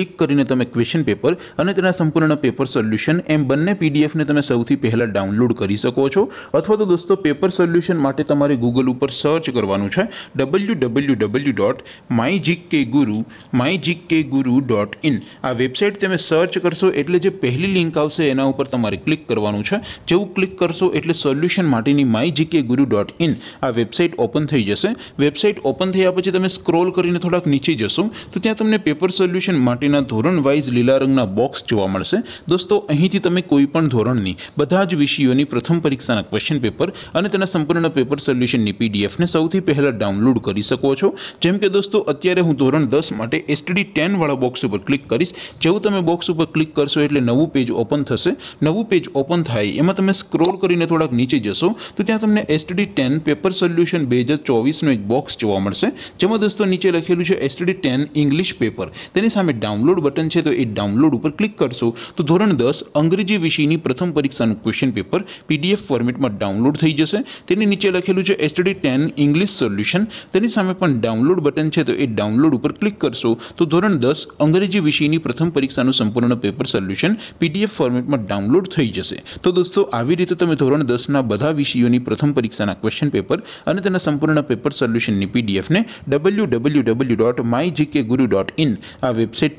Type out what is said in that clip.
click કરીને તમે question paper અને તેના સંપૂર્ણ પેપર સોલ્યુશન એમ બંને પીડીએફને તમે સૌથી પહેલાં ડાઉનલોડ કરી શકો છો અથવા તો દોસ્તો પેપર સોલ્યુશન માટે તમારે ગૂગલ ઉપર સર્ચ કરવાનું છે W W W dot my GK Guru my GK Guru dot in આ વેબસાઇટ તમે સર્ચ કરશો એટલે જે પહેલી લિંક આવશે એના ઉપર તમારે ક્લિક કરવાનું છે જેવું ક્લિક કરશો એટલે સોલ્યુશન માટેની my K Guru dot in આ વેબસાઇટ ઓપન થઈ જશે વેબસાઇટ ઓપન થયા પછી તમે સ્ક્રોલ કરીને થોડાક નીચે જશો તો ત્યાં તમને પેપર સોલ્યુશન માટે માટેના ધોરણ વાઇઝ લીલા રંગના બોક્સ જોવા મળશે દોસ્તો અહીંથી તમે કોઈપણ ધોરણની બધા જ વિષયોની પ્રથમ પરીક્ષાના ક્વેશ્ચન પેપર અને તેના સંપૂર્ણ પેપર સોલ્યુશનની પીડીએફને સૌથી પહેલાં ડાઉનલોડ કરી શકો છો જેમ કે દોસ્તો અત્યારે હું ધોરણ દસ માટે એસટીડી ટેનવાળા બોક્સ ઉપર ક્લિક કરીશ જેવું તમે બોક્સ ઉપર ક્લિક કરશો એટલે નવું પેજ ઓપન થશે નવું પેજ ઓપન થાય એમાં તમે સ્ક્રોલ કરીને થોડાક નીચે જશો તો ત્યાં તમને એસટીડી ટેન પેપર સોલ્યુશન બે હજાર ચોવીસનું એક બોક્સ જોવા મળશે જેમાં દોસ્તો નીચે લખેલું છે એસટીડી ટેન ઇંગ્લિશ પેપર તેની સામે ડાઉન ડાઉનલોડ બટન છે તો એ ડાઉનલોડ ઉપર ક્લિક કરશો તો ધોરણ દસ અંગ્રેજી વિષયની પ્રથમ પરીક્ષાનું ક્વેશ્ચન પેપર પીડીએફ ફોર્મેટમાં ડાઉનલોડ થઈ જશે તેની નીચે લખેલું છે એસટડી ટેન ઇંગ્લિશ સોલ્યુશન તેની સામે પણ ડાઉનલોડ બટન છે તો એ ડાઉનલોડ ઉપર ક્લિક કરશો તો ધોરણ દસ અંગ્રેજી વિષયની પ્રથમ પરીક્ષાનું સંપૂર્ણ પેપર સોલ્યુશન પીડીએફ ફોર્મેટમાં ડાઉનલોડ થઈ જશે તો દોસ્તો આવી રીતે તમે ધોરણ દસના બધા વિષયોની પ્રથમ પરીક્ષાના ક્વેશ્ચન પેપર અને તેના સંપૂર્ણ પેપર સોલ્યુશનની પીડીએફને W W W dot my GK Guru dot in આ વેબસાઇટ